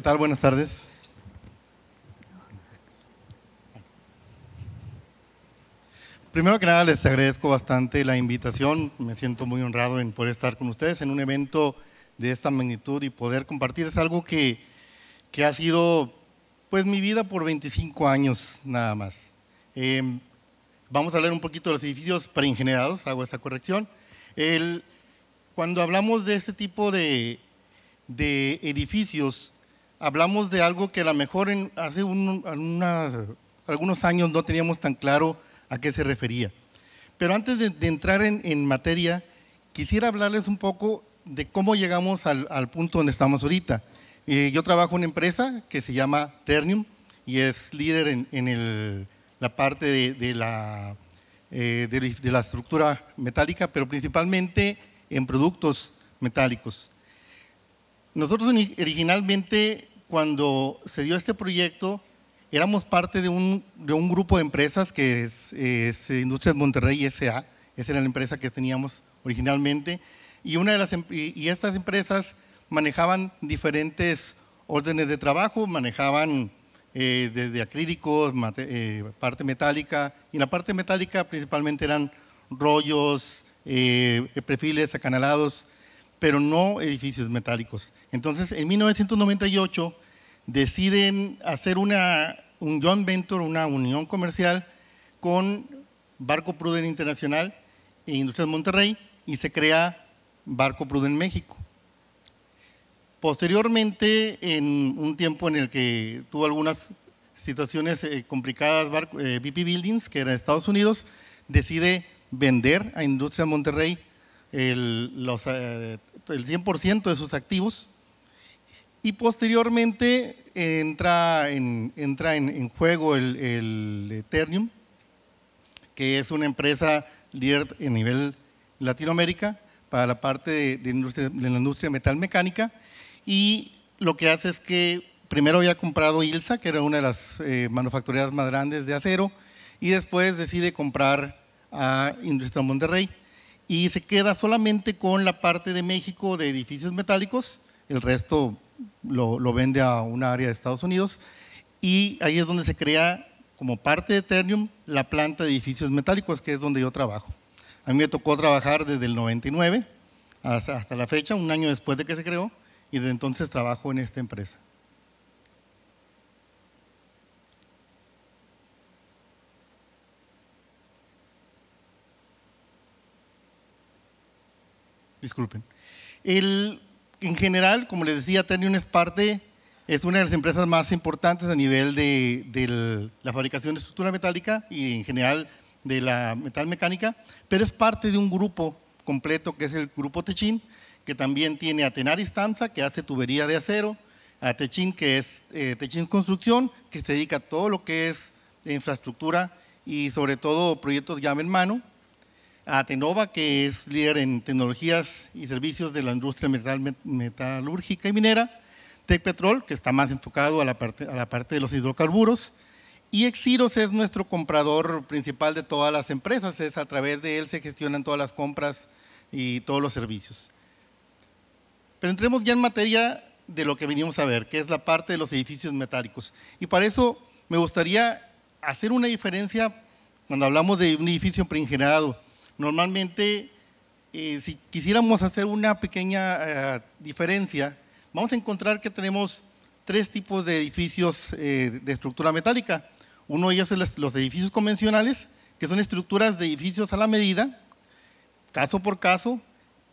¿Qué tal? Buenas tardes. Primero que nada, les agradezco bastante la invitación. Me siento muy honrado en poder estar con ustedes en un evento de esta magnitud y poder compartir. Es algo que, que ha sido pues mi vida por 25 años nada más. Em, vamos a hablar un poquito de los edificios preingenerados, hago esta corrección. cuando hablamos de este tipo de, de edificios, hablamos de algo que a lo mejor hace algunos años no teníamos tan claro a qué se refería. Pero antes de, entrar en, materia, quisiera hablarles un poco de cómo llegamos al, punto donde estamos ahorita. Eh, yo trabajo en una empresa que se llama Ternium y es líder en, en el, la parte de, eh, la, de la estructura metálica, pero principalmente en productos metálicos. Nosotros originalmente cuando se dio este proyecto, éramos parte de un, grupo de empresas que es, Industrias Monterrey S.A., esa era la empresa que teníamos originalmente, y, una em, y estas empresas manejaban diferentes órdenes de trabajo, manejaban eh, desde acrílicos, eh, parte metálica, y la parte metálica principalmente eran rollos, eh, perfiles acanalados, pero no edificios metálicos. Entonces, en 1998 deciden hacer una, un joint venture, una unión comercial con Barco Pruden Internacional e Industria de Monterrey y se crea Barco Pruden México. Posteriormente, en un tiempo en el que tuvo algunas situaciones eh, complicadas, Barco, BP eh, Buildings, que era en Estados Unidos, decide vender a de Monterrey los eh, el 100% de sus activos y posteriormente entra en, entra en, juego el, Ternium que es una empresa líder a nivel Latinoamérica para la parte de, industria, la industria metalmecánica y lo que hace es que primero había comprado Ilsa, que era una de las eh, manufactureras más grandes de acero, y después decide comprar a Industria Monterrey y se queda solamente con la parte de México de edificios metálicos, el resto lo, vende a un área de Estados Unidos y ahí es donde se crea como parte de Ternium la planta de edificios metálicos, que es donde yo trabajo. A mí me tocó trabajar desde el 99 hasta la fecha, un año después de que se creó, y desde entonces trabajo en esta empresa. disculpen. en general, como les decía, Ternium es parte, es una de las empresas más importantes a nivel de, la fabricación de estructura metálica y en general de la metal mecánica, pero es parte de un grupo completo que es el Grupo Techin, que también tiene a Tenaris que hace tubería de acero, a Techin, que es eh, Techin Construcción, que se dedica a todo lo que es infraestructura y sobre todo proyectos llave en mano, a Tenova, que es líder en tecnologías y servicios de la industria metalúrgica y minera, Tecpetrol, que está más enfocado a la, parte, de los hidrocarburos, y Exiros es nuestro comprador principal de todas las empresas, es a través de él se gestionan todas las compras y todos los servicios. Pero entremos ya en materia de lo que venimos a ver, que es la parte de los edificios metálicos. Y para eso me gustaría hacer una diferencia cuando hablamos de un edificio preingenerado, Normalmente, eh, si quisiéramos hacer una pequeña eh, diferencia, vamos a encontrar que tenemos tres tipos de edificios eh, de estructura metálica. Uno de ellos es los edificios convencionales, que son estructuras de edificios a la medida, caso por caso,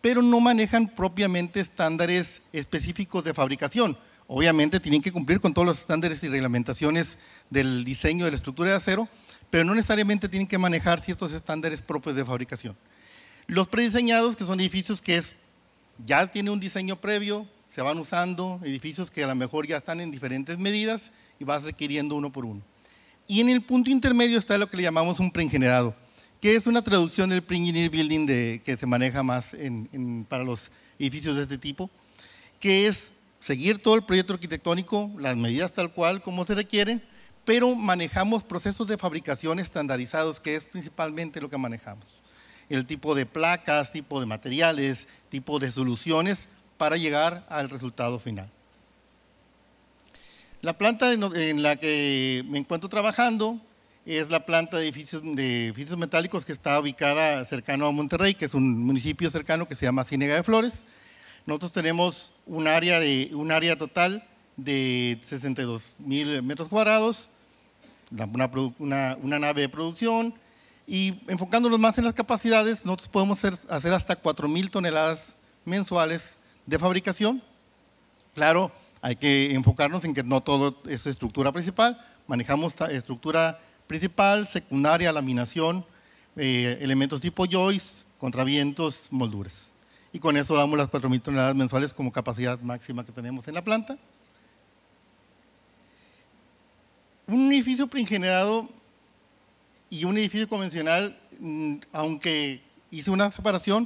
pero no manejan propiamente estándares específicos de fabricación. Obviamente tienen que cumplir con todos los estándares y reglamentaciones del diseño de la estructura de acero, pero no necesariamente tienen que manejar ciertos estándares propios de fabricación. Los prediseñados, que son edificios que es, ya tiene un diseño previo, se van usando, edificios que a lo mejor ya están en diferentes medidas y vas requiriendo uno por uno. Y en el punto intermedio está lo que le llamamos un pregenerado, que es una traducción del pre-engineer building que se maneja más para los edificios de este tipo, que es seguir todo el proyecto arquitectónico, las medidas tal cual como se requieren, pero manejamos procesos de fabricación estandarizados, que es principalmente lo que manejamos. El tipo de placas, tipo de materiales, tipo de soluciones para llegar al resultado final. La planta en la que me encuentro trabajando es la planta de edificios, de edificios metálicos que está ubicada cercano a Monterrey, que es un municipio cercano que se llama Cinega de Flores. Nosotros tenemos un área, de, un área total de 62 mil metros cuadrados una, nave de producción. Y enfocándonos más en las capacidades, nosotros podemos hacer, hasta 4.000 toneladas mensuales de fabricación. Claro, hay que enfocarnos en que no todo es estructura principal, manejamos estructura principal, secundaria, laminación, eh, elementos tipo joists, contravientos, molduras. Y con eso damos las 4.000 toneladas mensuales como capacidad máxima que tenemos en la planta. Un edificio preingenerado y un edificio convencional, mm, aunque hice una separación,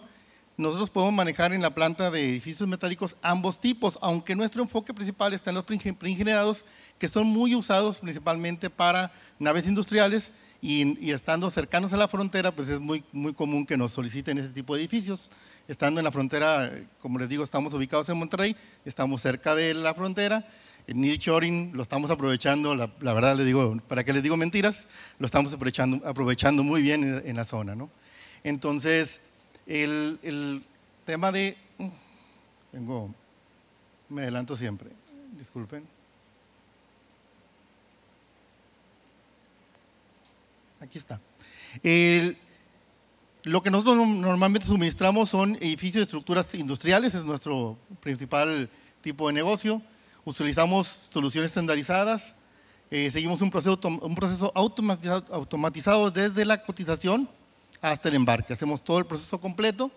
nosotros podemos manejar en la planta de edificios metálicos ambos tipos, aunque nuestro enfoque principal está en los preingenerados, que son muy usados principalmente para naves industriales y, estando cercanos a la frontera, pues es muy, muy común que nos soliciten ese tipo de edificios. Estando en la frontera, como les digo, estamos ubicados en Monterrey, estamos cerca de la frontera eh, nearshoring lo estamos aprovechando, la, verdad le digo, para qué les digo mentiras, lo estamos aprovechando, aprovechando muy bien en, la zona. ¿no? Entonces, el, el, tema de... Mm, tengo... Me adelanto siempre, disculpen. Aquí está. El, lo que nosotros normalmente suministramos son edificios y estructuras industriales, es nuestro principal tipo de negocio utilizamos soluciones estandarizadas, eh, seguimos un proceso, un proceso automatizado, automatizado desde la cotización hasta el embarque. Hacemos todo el proceso completo,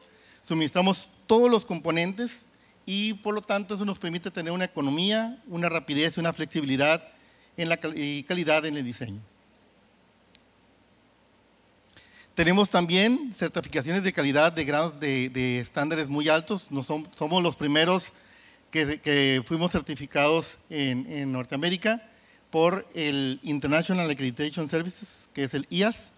suministramos todos los componentes y por lo tanto eso nos permite tener una economía, una rapidez, una flexibilidad en la y calidad en el diseño. Tenemos también certificaciones de calidad de grados de, estándares muy altos. somos los primeros que, fuimos certificados en, Norteamérica por el International Accreditation Services, que es el IAS,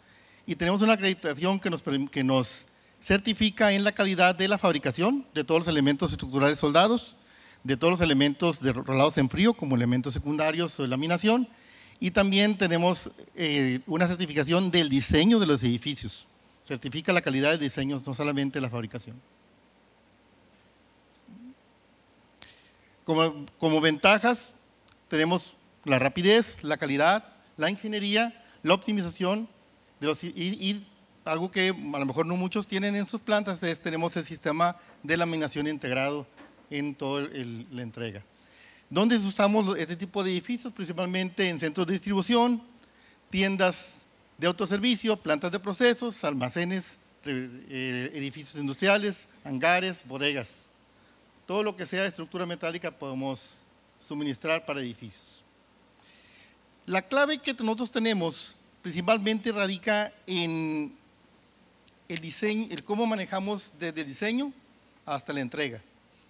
y tenemos una acreditación que nos, que nos certifica en la calidad de la fabricación de todos los elementos estructurales soldados, de todos los elementos de rolados en frío como elementos secundarios o laminación, y también tenemos eh, una certificación del diseño de los edificios. Certifica la calidad de diseños, no solamente la fabricación. Como, ventajas tenemos la rapidez, la calidad, la ingeniería, la optimización de los, y, algo que a lo mejor no muchos tienen en sus plantas es tenemos el sistema de laminación integrado en toda la entrega. ¿Dónde usamos este tipo de edificios? Principalmente en centros de distribución, tiendas de autoservicio, plantas de procesos, almacenes, eh, edificios industriales, hangares, bodegas todo lo que sea de estructura metálica podemos suministrar para edificios. La clave que nosotros tenemos principalmente radica en el diseño, el cómo manejamos desde el diseño hasta la entrega.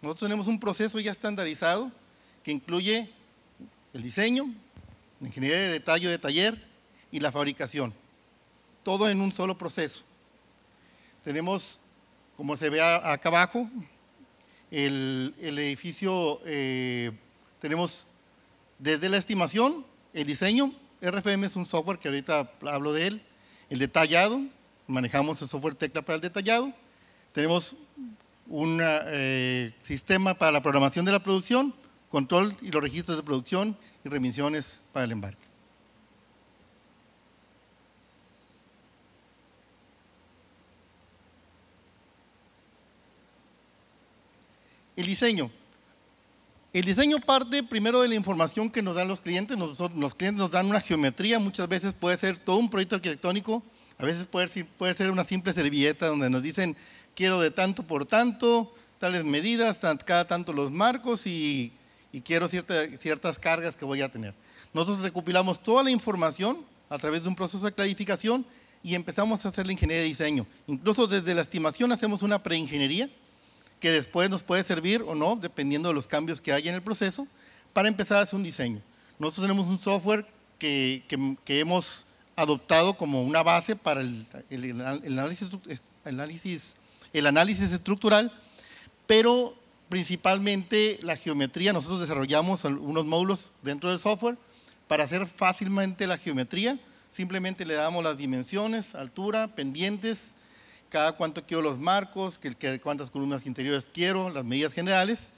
Nosotros tenemos un proceso ya estandarizado que incluye el diseño, la ingeniería de detalle de taller y la fabricación. Todo en un solo proceso. Tenemos, como se ve acá abajo, el, edificio, eh, tenemos desde la estimación, el diseño, RFM es un software que ahorita hablo de él, el detallado, manejamos el software tecla para el detallado, tenemos un eh, sistema para la programación de la producción, control y los registros de producción y remisiones para el embarque. El diseño. El diseño parte primero de la información que nos dan los clientes. los clientes nos dan una geometría, muchas veces puede ser todo un proyecto arquitectónico, a veces puede ser, una simple servilleta donde nos dicen quiero de tanto por tanto, tales medidas, cada tanto los marcos y, quiero ciertas cargas que voy a tener. Nosotros recopilamos toda la información a través de un proceso de clarificación y empezamos a hacer la ingeniería de diseño. Incluso desde la estimación hacemos una preingeniería que después nos puede servir o no, dependiendo de los cambios que haya en el proceso, para empezar a hacer un diseño. Nosotros tenemos un software que, que, hemos adoptado como una base para el, el, análisis, el, análisis, el análisis estructural, pero principalmente la geometría, nosotros desarrollamos unos módulos dentro del software para hacer fácilmente la geometría, simplemente le damos las dimensiones, altura, pendientes, cada cuánto quiero los marcos, que, cuántas columnas interiores quiero, las medidas generales,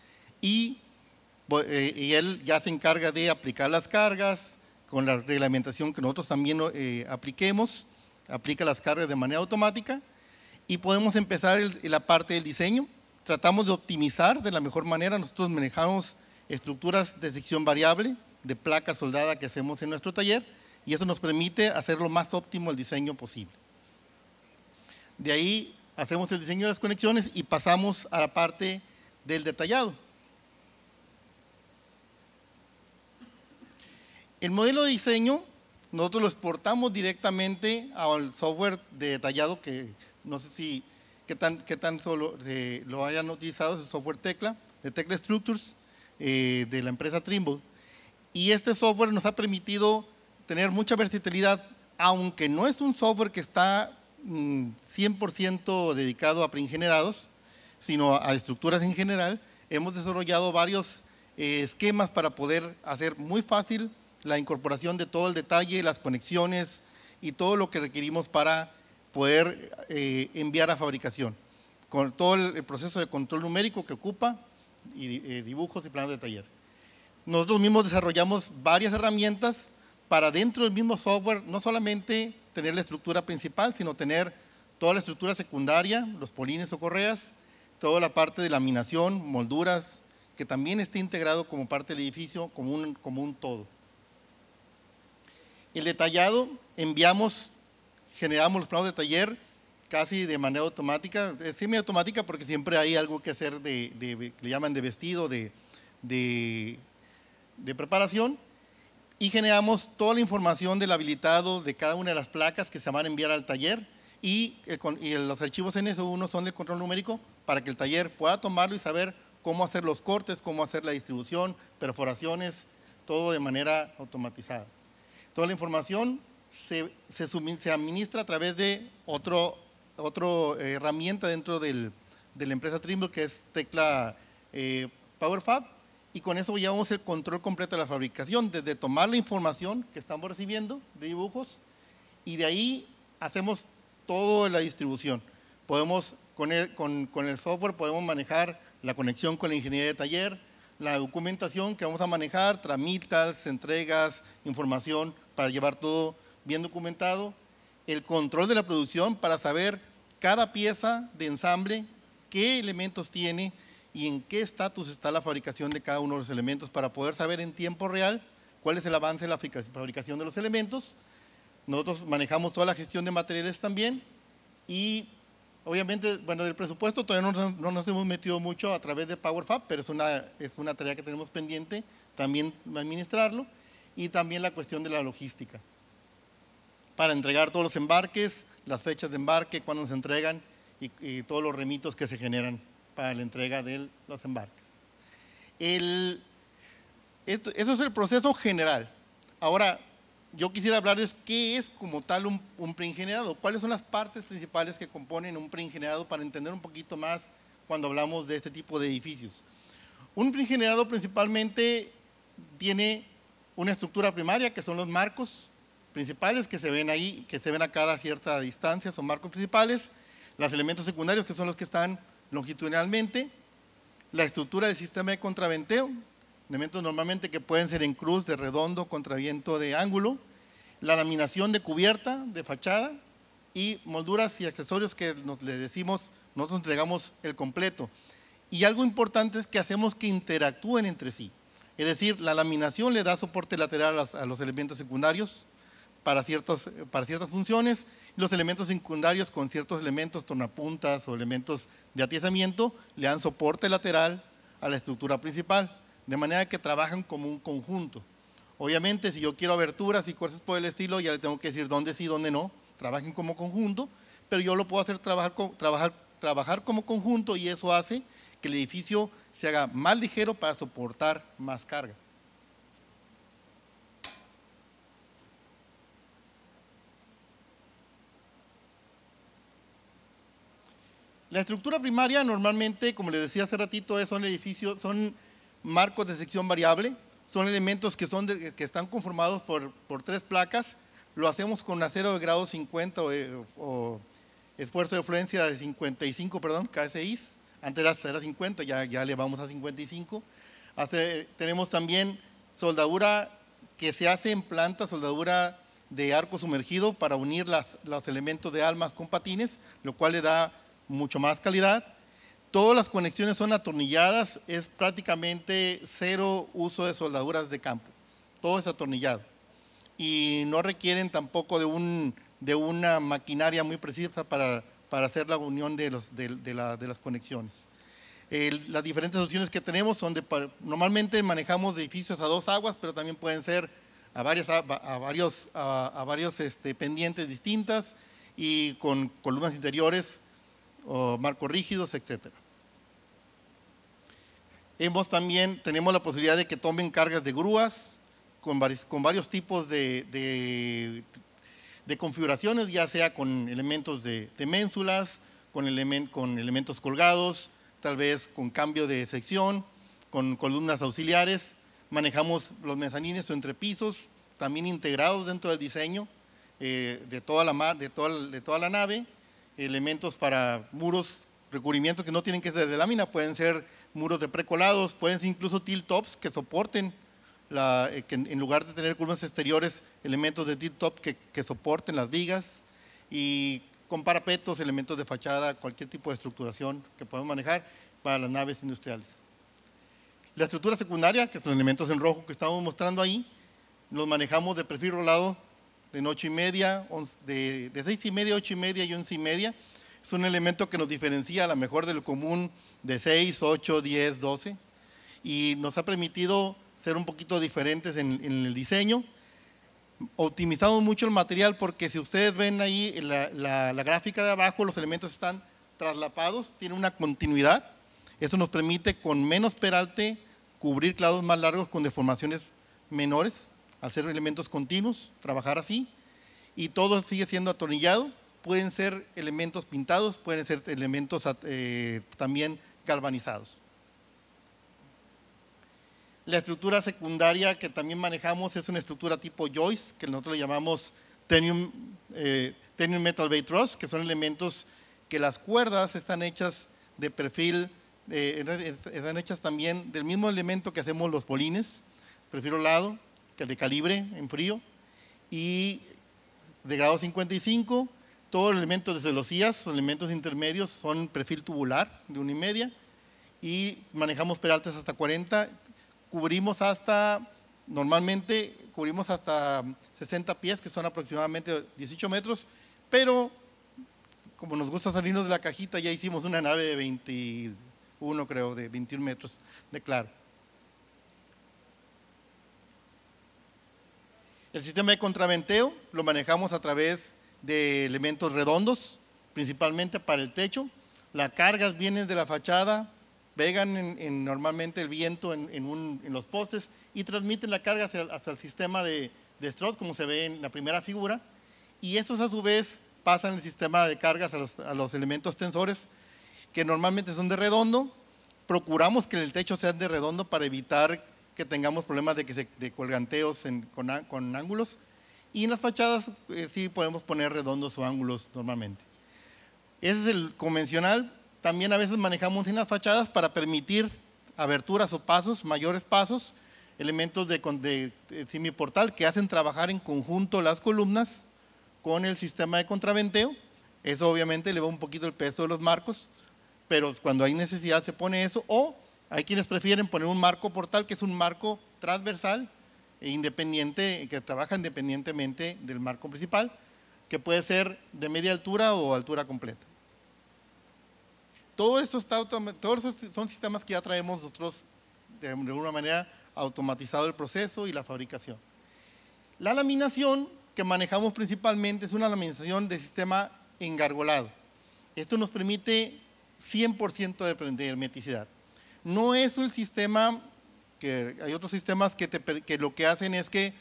pues, eh, y, él ya se encarga de aplicar las cargas con la reglamentación que nosotros también eh, apliquemos, aplica las cargas de manera automática, y podemos empezar la parte del diseño. Tratamos de optimizar de la mejor manera, nosotros manejamos estructuras de sección variable, de placa soldada que hacemos en nuestro taller, y eso nos permite hacer lo más óptimo el diseño posible. De ahí hacemos el diseño de las conexiones y pasamos a la parte del detallado. El modelo de diseño nosotros lo exportamos directamente al software de detallado que no sé si qué tan, qué tan solo eh, lo hayan utilizado, es el software Tecla, de Tecla Structures, eh, de la empresa Trimble. Y este software nos ha permitido tener mucha versatilidad, aunque no es un software que está 100% mm, dedicado a preingenerados, sino a estructuras en general, hemos desarrollado varios eh, esquemas para poder hacer muy fácil la incorporación de todo el detalle, las conexiones y todo lo que requerimos para poder eh, enviar a fabricación, con todo el proceso de control numérico que ocupa, y eh, dibujos y planos de taller. Nosotros mismos desarrollamos varias herramientas para dentro del mismo software, no solamente tener la estructura principal, sino tener toda la estructura secundaria, los polines o correas, toda la parte de laminación, molduras, que también esté integrado como parte del edificio, como un, como un todo. El detallado, enviamos, generamos los planos de taller casi de manera automática, eh, semiautomática porque siempre hay algo que hacer de, de le llaman de vestido, de, de, de preparación, y generamos toda la información del habilitado de cada una de las placas que se van a enviar al taller y, los archivos NS1 son de control numérico para que el taller pueda tomarlo y saber cómo hacer los cortes, cómo hacer la distribución, perforaciones, todo de manera automatizada. Toda la información se, administra a través de otra otro, eh, herramienta dentro del, de la empresa Trimble que es tecla eh, PowerFab y con eso llevamos el control completo de la fabricación, desde tomar la información que estamos recibiendo de dibujos y de ahí hacemos toda la distribución. Podemos, con con, con el software podemos manejar la conexión con la ingeniería de taller, la documentación que vamos a manejar, tramitas, entregas, información para llevar todo bien documentado, el control de la producción para saber cada pieza de ensamble, qué elementos tiene, y en qué estatus está la fabricación de cada uno de los elementos para poder saber en tiempo real cuál es el avance de la fabricación de los elementos. Nosotros manejamos toda la gestión de materiales también y obviamente, bueno, del presupuesto todavía no, nos hemos metido mucho a través de PowerFab, pero es una, tarea que tenemos pendiente también administrarlo y también la cuestión de la logística para entregar todos los embarques, las fechas de embarque, cuándo se entregan y todos los remitos que se generan para la entrega de los embarques. eso es el proceso general. Ahora, yo quisiera hablarles qué es como tal un, un generado cuáles son las partes principales que componen un generado para entender un poquito más cuando hablamos de este tipo de edificios. Un generado principalmente tiene una estructura primaria que son los marcos principales que se ven ahí, que se ven a cada cierta distancia, son marcos principales, los elementos secundarios que son los que están longitudinalmente, la estructura del sistema de contraventeo, elementos normalmente que pueden ser en cruz, de redondo, contraviento de ángulo, la laminación de cubierta, de fachada, y molduras y accesorios que nos le decimos, nosotros entregamos el completo. Y algo importante es que hacemos que interactúen entre sí. Es decir, la laminación le da soporte lateral a los elementos secundarios, para, ciertas funciones, los elementos secundarios con ciertos elementos, tornapuntas o elementos de atiesamiento, le dan soporte lateral a la estructura principal, de manera que trabajan como un conjunto. Obviamente, si yo quiero aberturas y cosas por el estilo, ya le tengo que decir dónde sí, dónde no, trabajen como conjunto, pero yo lo puedo hacer trabajar, trabajar como conjunto y eso hace que el edificio se haga más ligero para soportar más carga. La estructura primaria normalmente, como les decía hace ratito, son son marcos de sección variable, son elementos que, son que están conformados por, por, tres placas, lo hacemos con acero de grado 50 eh, o, esfuerzo de fluencia de 55, perdón, KSI. antes era 50, ya, ya le vamos a 55. Hace, tenemos también soldadura que se hace en planta, soldadura de arco sumergido para unir las, los elementos de almas con patines, lo cual le da mucho más calidad. Todas las conexiones son atornilladas, es prácticamente cero uso de soldaduras de campo. Todo es atornillado. Y no requieren tampoco de, un, de una maquinaria muy precisa para, para hacer la unión de, los, de, la, de las conexiones. las diferentes opciones que tenemos son de, normalmente manejamos edificios a dos aguas, pero también pueden ser a, varias, a, varios, a varios este, pendientes distintas y con columnas interiores marcos rígidos, etc. Hemos también, tenemos la posibilidad de que tomen cargas de grúas con varios, tipos de, configuraciones, ya sea con elementos de, de ménsulas, con, elementos colgados, tal vez con cambio de sección, con columnas auxiliares. Manejamos los mezanines o entrepisos, también integrados dentro del diseño eh, de, de toda la nave elementos para muros, recubrimientos que no tienen que ser de lámina, pueden ser muros de precolados, pueden ser incluso tilt-tops que soporten, la, eh, en lugar de tener curvas exteriores, elementos de tilt-top que, que soporten las vigas y con parapetos, elementos de fachada, cualquier tipo de estructuración que podemos manejar para las naves industriales. La estructura secundaria, que son elementos en rojo que estamos mostrando ahí, los manejamos de perfil rolado de ocho y media, de, seis y media, ocho y media y once y media. Es un elemento que nos diferencia a lo mejor del común de 6, 8, 10, 12 y nos ha permitido ser un poquito diferentes en, el diseño. Optimizamos mucho el material porque si ustedes ven ahí la, gráfica de abajo, los elementos están traslapados, tiene una continuidad. Eso nos permite con menos peralte cubrir claros más largos con deformaciones menores al ser elementos continuos, trabajar así, y todo sigue siendo atornillado. Pueden ser elementos pintados, pueden ser elementos eh, también galvanizados. La estructura secundaria que también manejamos es una estructura tipo Joyce, que nosotros le llamamos tenium, eh, metal bay truss, que son elementos que las cuerdas están hechas de perfil, eh, están hechas también del mismo elemento que hacemos los bolines, perfil lado, de calibre en frío y de grado 55. Todos los elementos de celosías, los elementos intermedios, son perfil tubular de una y media y manejamos peraltas hasta 40. Cubrimos hasta, normalmente cubrimos hasta 60 pies, que son aproximadamente 18 metros, pero como nos gusta salirnos de la cajita, ya hicimos una nave de 21, creo, de 21 metros de claro. El sistema de contraventeo lo manejamos a través de elementos redondos, principalmente para el techo. Las cargas vienen de la fachada, pegan normalmente el viento en, los postes y transmiten la carga hasta el sistema de, de como se ve en la primera figura. Y estos a su vez pasan el sistema de cargas a los elementos tensores, que normalmente son de redondo. Procuramos que el techo sea de redondo para evitar que tengamos problemas de, que de colganteos con, con, ángulos. Y en las fachadas eh, sí podemos poner redondos o ángulos normalmente. Ese es el convencional. También a veces manejamos en las fachadas para permitir aberturas o pasos, mayores pasos, elementos de, de, eh, semiportal que hacen trabajar en conjunto las columnas con el sistema de contraventeo. Eso obviamente va un poquito el peso de los marcos, pero cuando hay necesidad se pone eso. O hay quienes prefieren poner un marco portal, que es un marco transversal e independiente, que trabaja independientemente del marco principal, que puede ser de media altura o altura completa. todos estos son sistemas que ya traemos nosotros de alguna manera automatizado el proceso y la fabricación. La laminación que manejamos principalmente es una laminación de sistema engargolado. Esto nos permite 100% de hermeticidad. No es un sistema, que hay otros sistemas que, lo que hacen es que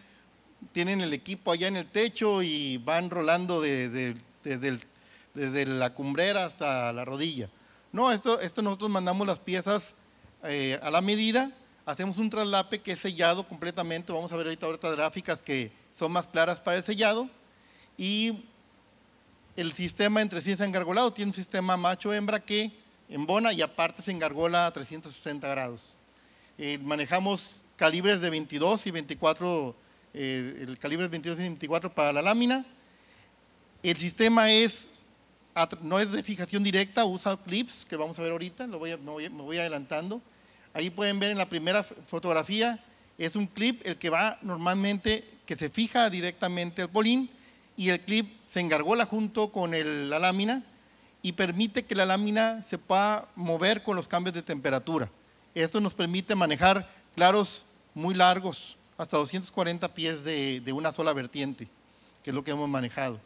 tienen el equipo allá en el techo y van rolando desde, la cumbrera hasta la rodilla. No, esto, nosotros mandamos las piezas eh, a la medida, hacemos un traslape que es sellado completamente, vamos a ver ahorita gráficas que son más claras para el sellado, y el sistema entre sí es engargolado, tiene un sistema macho-hembra que en Bona y aparte se engargola a 360 grados. Eh, manejamos calibres de 22 y 24, eh, el calibre 22 y 24 para la lámina. El sistema es, no es de fijación directa, usa clips que vamos a ver ahorita, lo voy me, voy, adelantando. Ahí pueden ver en la primera fotografía, es un clip el que va normalmente, que se fija directamente al polín y el clip se engargola junto con la lámina y permite que la lámina se pueda mover con los cambios de temperatura. Esto nos permite manejar claros muy largos, hasta 240 pies de, de una sola vertiente, que es lo que hemos manejado.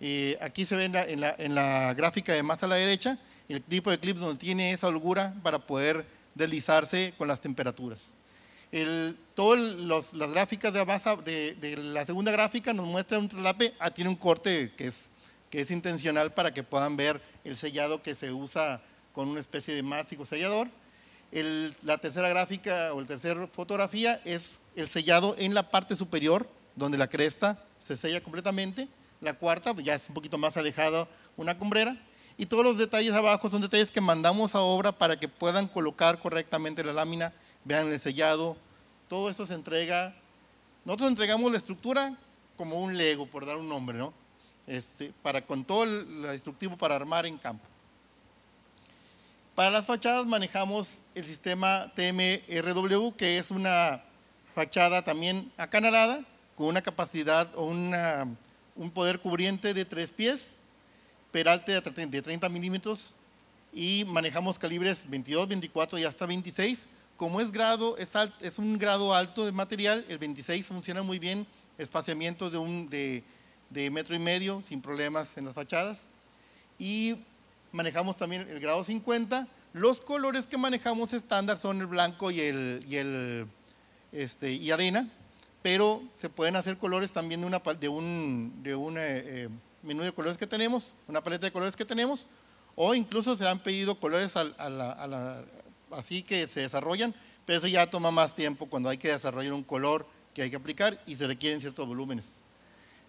Eh, aquí se ve en la, en, la, gráfica de más a la derecha el tipo de clip donde tiene esa holgura para poder deslizarse con las temperaturas. Todas las gráficas de, de, la segunda gráfica nos muestra un traslape, ah, tiene un corte que es, que es intencional para que puedan ver el sellado que se usa con una especie de mástico sellador. la tercera gráfica o la tercera fotografía es el sellado en la parte superior, donde la cresta se sella completamente. La cuarta pues, ya es un poquito más alejada una cumbrera. Y todos los detalles abajo son detalles que mandamos a obra para que puedan colocar correctamente la lámina, vean el sellado. Todo esto se entrega. Nosotros entregamos la estructura como un Lego, por dar un nombre, ¿no? Este, para, con todo el instructivo para armar en campo. Para las fachadas manejamos el sistema TMRW, que es una fachada también acanalada, con una capacidad o un poder cubriente de tres pies, peralte de 30 milímetros y manejamos calibres 22, 24 y hasta 26. Como es, grado, es, es un grado alto de material, el 26 funciona muy bien, espaciamiento de, un, de de metro y medio sin problemas en las fachadas. Y manejamos también el grado 50. Los colores que manejamos estándar son el blanco y el, y el este, y arena, pero se pueden hacer colores también de, una, de un, de un eh, eh, menú de colores que tenemos, una paleta de colores que tenemos, o incluso se han pedido colores así que se desarrollan, pero eso ya toma más tiempo cuando hay que desarrollar un color que hay que aplicar y se requieren ciertos volúmenes.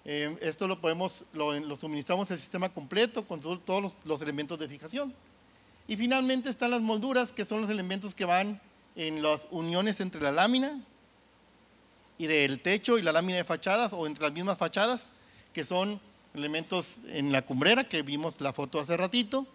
Eh, esto lo podemos, lo, suministramos el sistema completo con todos los, elementos de fijación. Y finalmente están las molduras, que son los elementos que van en las uniones entre la lámina y del techo y la lámina de fachadas o entre las mismas fachadas, que son elementos en la cumbrera, que vimos la foto hace ratito,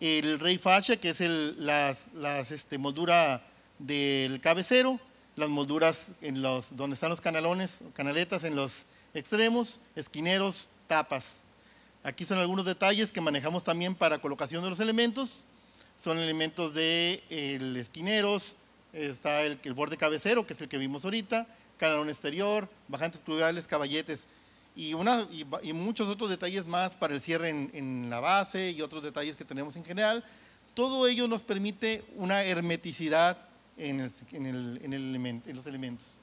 el rey facha, que es el, las, las este, moldura del cabecero, las molduras en los, donde están los canalones, canaletas en los extremos, esquineros, tapas. Aquí son algunos detalles que manejamos también para colocación de los elementos. Son elementos de esquineros, está el, borde cabecero, que es el que vimos ahorita, canalón exterior, bajantes pluviales, caballetes y, muchos otros detalles más para el cierre en, la base y otros detalles que tenemos en general. Todo ello nos permite una hermeticidad en, en, los elementos.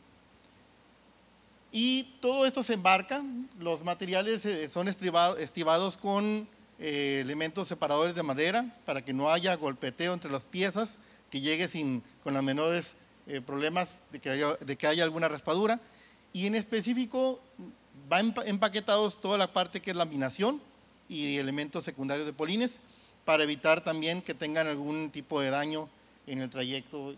Y todo esto se embarca, los materiales eh, son estivados con eh, elementos separadores de madera para que no haya golpeteo entre las piezas, que llegue sin, con los menores eh, problemas de que, haya, de que haya alguna raspadura. Y en específico van empaquetados toda la parte que es laminación y elementos secundarios de polines para evitar también que tengan algún tipo de daño en el trayecto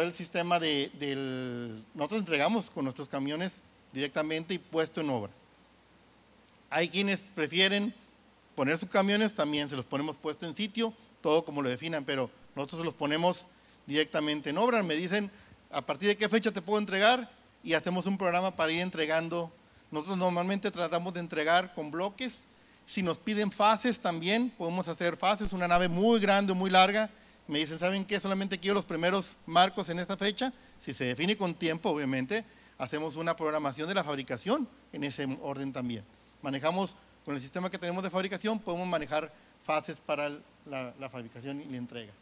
el sistema de, del... Nosotros entregamos con nuestros camiones directamente y puesto en obra. Hay quienes prefieren poner sus camiones, también se los ponemos puesto en sitio, todo como lo definan, pero nosotros los ponemos directamente en obra. Me dicen a partir de qué fecha te puedo entregar y hacemos un programa para ir entregando. Nosotros normalmente tratamos de entregar con bloques. Si nos piden fases también, podemos hacer fases, una nave muy grande, muy larga, me dicen, ¿saben qué? Solamente quiero los primeros marcos en esta fecha. Si se define con tiempo, obviamente, hacemos una programación de la fabricación en ese orden también. Manejamos, con el sistema que tenemos de fabricación, podemos manejar fases para la, la fabricación y la entrega.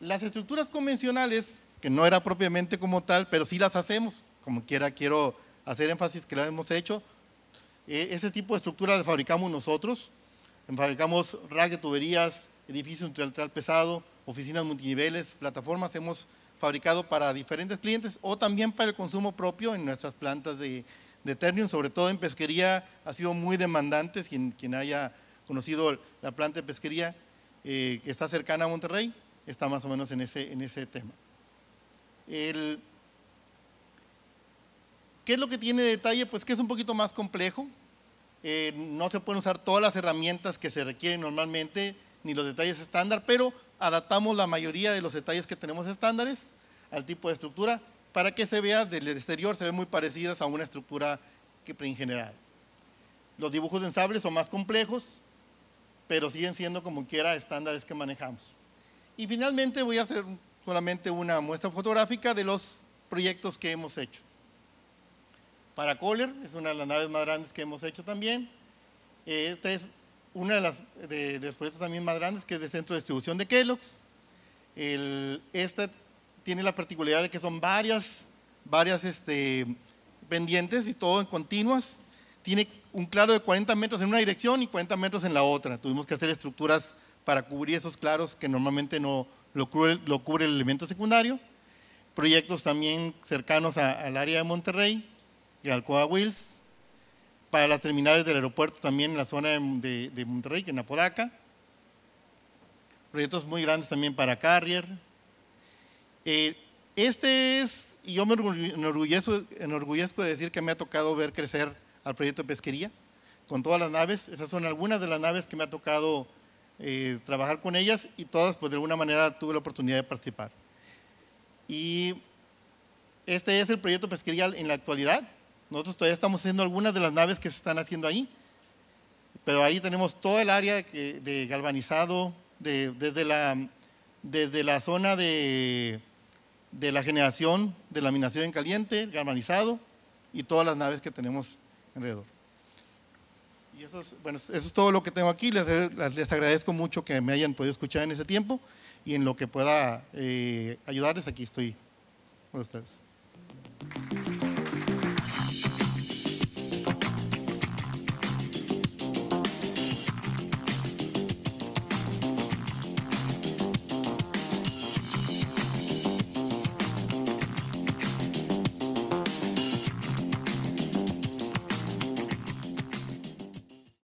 Las estructuras convencionales, que no era propiamente como tal, pero sí las hacemos, como quiera quiero hacer énfasis que las hemos hecho, eh, ese tipo de estructuras las fabricamos nosotros, fabricamos rack de tuberías, edificios industrial pesado, oficinas multiniveles, plataformas. Hemos fabricado para diferentes clientes o también para el consumo propio en nuestras plantas de, de Ternium, sobre todo en pesquería, ha sido muy demandante. Quien, haya conocido la planta de pesquería eh, que está cercana a Monterrey, está más o menos en ese, en tema. ¿Qué es lo que tiene detalle? Pues que es un poquito más complejo. Eh, no se pueden usar todas las herramientas que se requieren normalmente, ni los detalles estándar, pero adaptamos la mayoría de los detalles que tenemos estándares al tipo de estructura para que se vea del exterior, se ve muy parecidas a una estructura que en general. Los dibujos de sable son más complejos, pero siguen siendo como quiera estándares que manejamos. Y finalmente voy a hacer solamente una muestra fotográfica de los proyectos que hemos hecho para Kohler, es una de las naves más grandes que hemos hecho también. esta es una de las de, los proyectos también más grandes que es de centro de distribución de Kellogg's. El, esta tiene la particularidad de que son varias, varias este, pendientes y todo en continuas. Tiene un claro de 40 metros en una dirección y 40 metros en la otra. Tuvimos que hacer estructuras para cubrir esos claros que normalmente no lo cubre el elemento secundario. Proyectos también cercanos al área de Monterrey y Alcoa Wills, para las terminales del aeropuerto también en la zona de, Monterrey, en Apodaca, proyectos muy grandes también para Carrier. Eh, este es, y yo me enorgullezco, enorgullezco de decir que me ha tocado ver crecer al proyecto de pesquería con todas las naves. Esas son algunas de las naves que me ha tocado eh, trabajar con ellas y todas, pues de alguna manera tuve la oportunidad de participar. Y este es el proyecto pesquería en la actualidad. Nosotros todavía estamos haciendo algunas de las naves que se están haciendo ahí, pero ahí tenemos todo el área de galvanizado, desde, la, desde la zona de, la generación de laminación en caliente, galvanizado y todas las naves que tenemos alrededor. Y eso es, bueno, eso es todo lo que tengo aquí. Les, agradezco mucho que me hayan podido escuchar en ese tiempo y en lo que pueda eh, ayudarles, aquí estoy con ustedes.